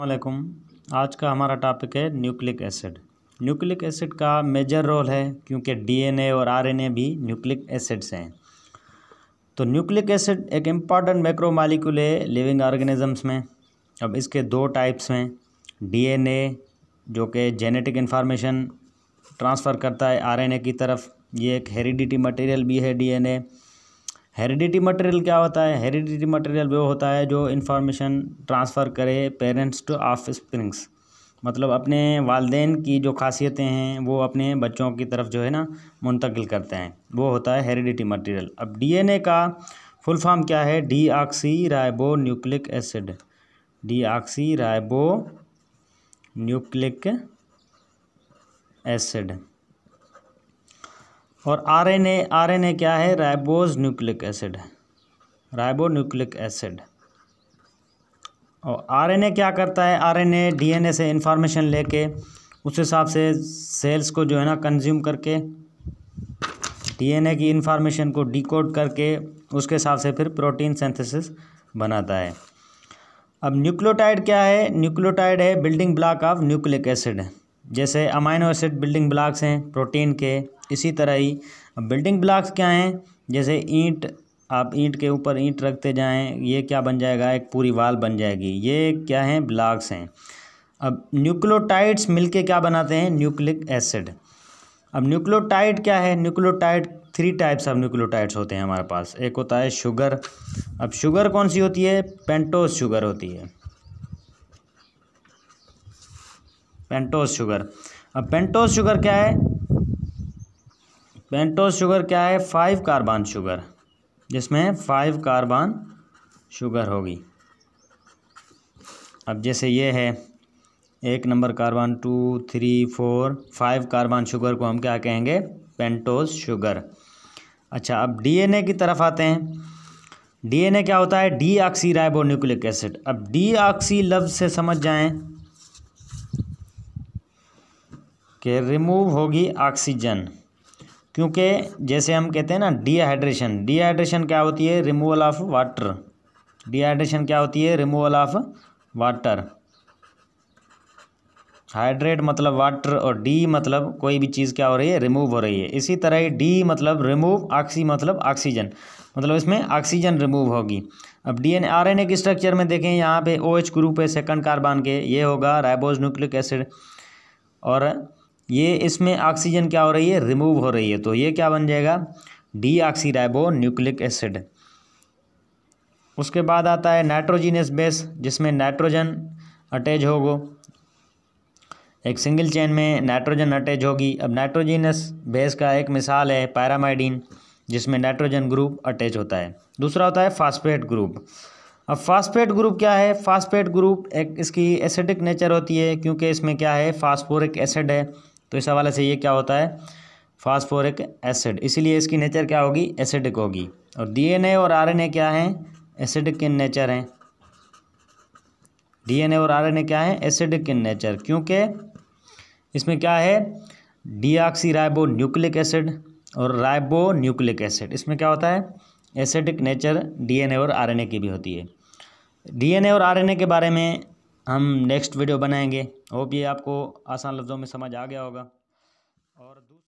वालेकुम आज का हमारा टॉपिक है न्यूक्लिक एसिड न्यूक्लिक एसिड का मेजर रोल है क्योंकि डीएनए और आरएनए भी न्यूक्लिक एसिड्स हैं तो न्यूक्लिक एसिड एक इम्पॉर्टेंट मैक्रो मालिक्यूल है लिविंग ऑर्गेनिजम्स में अब इसके दो टाइप्स हैं डीएनए जो कि जेनेटिक इन्फॉर्मेशन ट्रांसफ़र करता है आरएनए की तरफ ये एक हेरिडिटी मटेरियल भी है डीएनए हेरिडिटी मटेरियल क्या होता है हेरिडिटी मटेरियल वो होता है जो इन्फॉर्मेशन ट्रांसफ़र करे पेरेंट्स टू ऑफ स्प्रिंग्स मतलब अपने वालदेन की जो खासियतें हैं वो अपने बच्चों की तरफ जो है ना मुंतकिल करते हैं वो होता है हेरिडिटी मटेरियल अब डीएनए का फुल फॉर्म क्या है ribo nucleic acid ribo nucleic acid और आरएनए आरएनए क्या है ribose nucleic acid ribo nucleic acid और आरएनए क्या करता है आरएनए डीएनए से इंफॉर्मेशन लेके उस हिसाब से सेल्स को जो है ना कंज्यूम करके डीएनए की इंफॉर्मेशन को डिकोड करके उसके हिसाब से फिर प्रोटीन सिंथेसिस बनाता है अब न्यूक्लियोटाइड क्या है न्यूक्लियोटाइड है building block of nucleic acid जैसे अमाइनो एसिड बिल्डिंग ब्लॉक्स हैं प्रोटीन के इसी तरह ही बिल्डिंग ब्लॉक्स क्या हैं जैसे ईंट आप ईंट के ऊपर ईंट रखते जाएं ये क्या बन जाएगा एक पूरी वाल बन जाएगी ये क्या हैं ब्लॉक्स हैं अब न्यूक्लियोटाइड्स मिलके क्या बनाते हैं न्यूक्लिक एसिड अब न्यूक्लियोटाइड क्या है nucleotide three types of nucleotides होते हैं हमारे पास एक होता है शुगर अब शुगर कौन सी होती है पेंटोस शुगर होती है पेंटोज शुगर अब पेंटोज शुगर क्या है पेंटोज शुगर क्या है फाइव कार्बन शुगर जिसमें फाइव कार्बन शुगर होगी अब जैसे ये है एक number carbon two three four five carbon sugar को हम क्या कहेंगे पेंटोज शुगर अच्छा अब डीएनए की तरफ आते हैं डीएनए क्या होता है ribo nucleic acid अब डी ऑक्सी लफ्ज़ से समझ जाएं कि रिमूव होगी ऑक्सीजन क्योंकि जैसे हम कहते हैं ना डिहाइड्रेशन डिहाइड्रेशन क्या होती है रिमूवल ऑफ वाटर डिहाइड्रेशन क्या होती है रिमूवल ऑफ वाटर हाइड्रेट मतलब वाटर और डी मतलब कोई भी चीज़ क्या हो रही है रिमूव हो रही है इसी तरह ही डी मतलब रिमूव ऑक्सी मतलब ऑक्सीजन मतलब इसमें ऑक्सीजन रिमूव होगी अब D N R N A के स्ट्रक्चर में देखें यहाँ पे ओ एच ग्रुप है सेकंड कार्बन के ये होगा राइबोज न्यूक्लिक एसिड और ये इसमें ऑक्सीजन क्या हो रही है रिमूव हो रही है तो ये क्या बन जाएगा डी ऑक्सीराइबो न्यूक्लिक एसिड उसके बाद आता है नाइट्रोजीनियस बेस जिसमें नाइट्रोजन अटैच होगो एक सिंगल चेन में नाइट्रोजन अटैच होगी अब नाइट्रोजीनियस बेस का एक मिसाल है पैरामाइडीन जिसमें नाइट्रोजन ग्रुप अटैच होता है दूसरा होता है फास्फेट ग्रुप अब फास्फेट ग्रुप क्या है फास्फेट ग्रुप एक इसकी एसिडिक नेचर होती है क्योंकि इसमें क्या है फास्फोरिक एसिड है तो इस हवाले से ये क्या होता है फास्फोरिक एसिड इसीलिए इसकी नेचर क्या होगी एसिडिक होगी और डीएनए और आरएनए क्या हैं एसिडिक इन नेचर हैं डीएनए और आरएनए क्या हैं एसिडिक इन नेचर क्योंकि इसमें क्या है डीआक्सी राइबो न्यूक्लिक एसिड और राइबो न्यूक्लिक एसिड इसमें क्या होता है एसिडिक नेचर डीएनए और आरएनए की भी होती है डीएनए और आरएनए के बारे में हम नेक्स्ट वीडियो बनाएंगे होप ये आपको आसान लफ्ज़ों में समझ आ गया होगा और